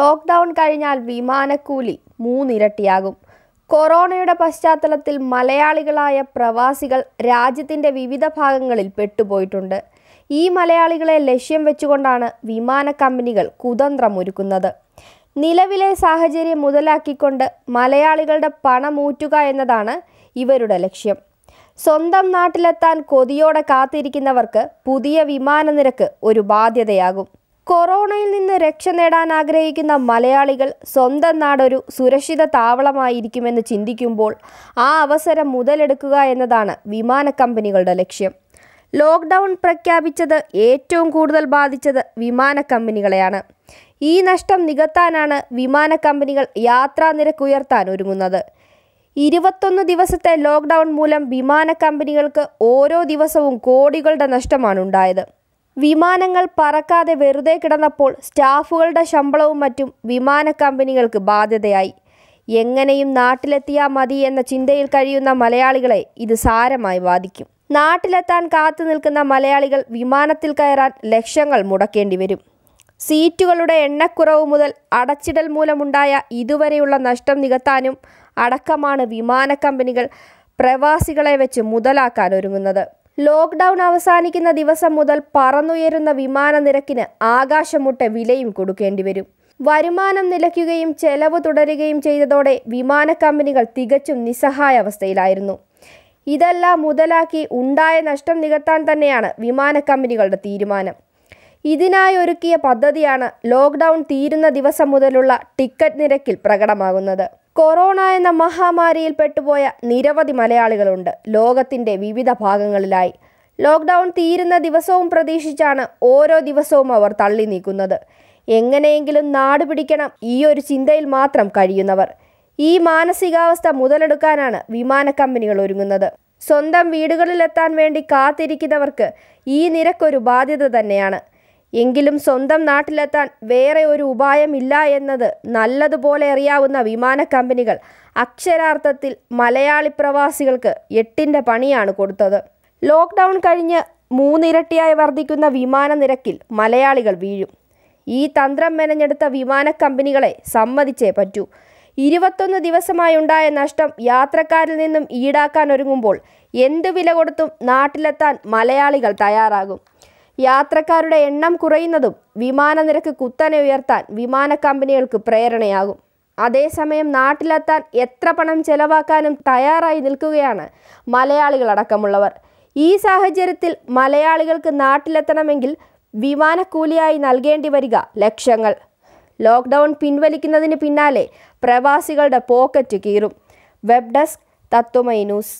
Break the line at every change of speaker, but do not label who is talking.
lockdown കഴിഞ്ഞാൽ വിമാനക്കൂലി മൂന്നിരട്ടിയാകും കൊറോണയുടെ പശ്ചാത്തലത്തിൽ മലയാളികളായ പ്രവാസികൾ രാജ്യത്തിൻ്റെ വിവിധ ഭാഗങ്ങളിൽ പെട്ടുപോയിട്ടുണ്ട് ഈ മലയാളികളെ ലക്ഷ്യം വെച്ചുകൊണ്ടാണ് വിമാന കമ്പനികൾ കുതന്ത്രമൊരുക്കുന്നത് നിലവിലെ സാഹചര്യം മുതലാക്കിക്കൊണ്ട് മലയാളികളുടെ പണമൂറ്റുക എന്നതാണ് ഇവരുടെ ലക്ഷ്യം സ്വന്തം നാട്ടിലെത്താൻ കൊതിയോടെ കാത്തിരിക്കുന്നവർക്ക് പുതിയ വിമാനനിരക്ക് ഒരു ബാധ്യതയാകും കൊറോണയിൽ നിന്ന് രക്ഷ നേടാൻ ആഗ്രഹിക്കുന്ന മലയാളികൾ സ്വന്തം നാടൊരു സുരക്ഷിത താവളമായിരിക്കുമെന്ന് ചിന്തിക്കുമ്പോൾ ആ അവസരം മുതലെടുക്കുക എന്നതാണ് വിമാന കമ്പനികളുടെ ലക്ഷ്യം ലോക്ക്ഡൗൺ പ്രഖ്യാപിച്ചത് ഏറ്റവും കൂടുതൽ ബാധിച്ചത് വിമാന കമ്പനികളെയാണ് ഈ നഷ്ടം നികത്താനാണ് വിമാന കമ്പനികൾ യാത്രാ നിരക്ക് ഉയർത്താൻ ഒരുങ്ങുന്നത് ഇരുപത്തൊന്ന് ദിവസത്തെ ലോക്ക്ഡൗൺ മൂലം വിമാന കമ്പനികൾക്ക് ഓരോ ദിവസവും കോടികളുടെ നഷ്ടമാണ് ഉണ്ടായത് വിമാനങ്ങൾ പറക്കാതെ വെറുതെ കിടന്നപ്പോൾ സ്റ്റാഫുകളുടെ ശമ്പളവും മറ്റും വിമാന കമ്പനികൾക്ക് ബാധ്യതയായി എങ്ങനെയും നാട്ടിലെത്തിയാൽ മതി എന്ന ചിന്തയിൽ കഴിയുന്ന മലയാളികളെ ഇത് സാരമായി ബാധിക്കും നാട്ടിലെത്താൻ കാത്തു നിൽക്കുന്ന മലയാളികൾ വിമാനത്തിൽ കയറാൻ ലക്ഷങ്ങൾ മുടക്കേണ്ടി വരും സീറ്റുകളുടെ എണ്ണക്കുറവ് മുതൽ അടച്ചിടൽ മൂലമുണ്ടായ ഇതുവരെയുള്ള നഷ്ടം നികത്താനും അടക്കമാണ് വിമാന കമ്പനികൾ പ്രവാസികളെ വെച്ച് മുതലാക്കാൻ ഒരുങ്ങുന്നത് ലോക്ക്ഡൌൺ അവസാനിക്കുന്ന ദിവസം മുതൽ പറന്നുയരുന്ന വിമാന നിരക്കിന് ആകാശമുട്ട വിലയും കൊടുക്കേണ്ടി വരും വരുമാനം നിലയ്ക്കുകയും ചെലവ് തുടരുകയും ചെയ്തതോടെ വിമാന കമ്പനികൾ തികച്ചും നിസ്സഹായ അവസ്ഥയിലായിരുന്നു ഇതെല്ലാം മുതലാക്കി ഉണ്ടായ നഷ്ടം നികത്താൻ തന്നെയാണ് വിമാന കമ്പനികളുടെ തീരുമാനം ഇതിനായി ഒരുക്കിയ പദ്ധതിയാണ് ലോക്ക്ഡൌൺ തീരുന്ന ദിവസം മുതലുള്ള ടിക്കറ്റ് നിരക്കിൽ പ്രകടമാകുന്നത് കൊറോണ എന്ന മഹാമാരിയിൽ പെട്ടുപോയ നിരവധി മലയാളികളുണ്ട് ലോകത്തിന്റെ വിവിധ ഭാഗങ്ങളിലായി ലോക്ക്ഡൌൺ തീരുന്ന ദിവസവും പ്രതീക്ഷിച്ചാണ് ഓരോ ദിവസവും അവർ തള്ളി നീക്കുന്നത് എങ്ങനെയെങ്കിലും നാട് പിടിക്കണം ഈ ഒരു ചിന്തയിൽ മാത്രം കഴിയുന്നവർ ഈ മാനസികാവസ്ഥ മുതലെടുക്കാനാണ് വിമാന കമ്പനികൾ ഒരുങ്ങുന്നത് സ്വന്തം വീടുകളിലെത്താൻ വേണ്ടി കാത്തിരിക്കുന്നവർക്ക് ഈ നിരക്കൊരു ബാധ്യത തന്നെയാണ് എങ്കിലും സ്വന്തം നാട്ടിലെത്താൻ വേറെ ഒരു ഉപായമില്ല എന്നത് നല്ലതുപോലെ അറിയാവുന്ന വിമാന കമ്പനികൾ അക്ഷരാർത്ഥത്തിൽ മലയാളി പ്രവാസികൾക്ക് എട്ടിൻ്റെ പണിയാണ് കൊടുത്തത് ലോക്ക്ഡൗൺ കഴിഞ്ഞ് മൂന്നിരട്ടിയായി വർദ്ധിക്കുന്ന വിമാന നിരക്കിൽ മലയാളികൾ വീഴും ഈ തന്ത്രം മെനഞ്ഞെടുത്ത വിമാന കമ്പനികളെ സമ്മതിച്ചേ പറ്റൂ ഇരുപത്തൊന്ന് ദിവസമായി ഉണ്ടായ നഷ്ടം യാത്രക്കാരിൽ നിന്നും ഈടാക്കാൻ ഒരുങ്ങുമ്പോൾ എന്ത് വില കൊടുത്തും നാട്ടിലെത്താൻ മലയാളികൾ തയ്യാറാകും യാത്രക്കാരുടെ എണ്ണം കുറയുന്നതും വിമാന നിരക്ക് കുത്തനെ ഉയർത്താൻ വിമാന കമ്പനികൾക്ക് പ്രേരണയാകും അതേസമയം നാട്ടിലെത്താൻ എത്ര പണം ചെലവാക്കാനും തയ്യാറായി നിൽക്കുകയാണ് മലയാളികളടക്കമുള്ളവർ ഈ സാഹചര്യത്തിൽ മലയാളികൾക്ക് നാട്ടിലെത്തണമെങ്കിൽ വിമാനക്കൂലിയായി നൽകേണ്ടി വരിക ലക്ഷങ്ങൾ ലോക്ക്ഡൗൺ പിൻവലിക്കുന്നതിന് പിന്നാലെ പ്രവാസികളുടെ പോക്കറ്റ് കീറും വെബ് ഡെസ്ക് തത്വമൈ ന്യൂസ്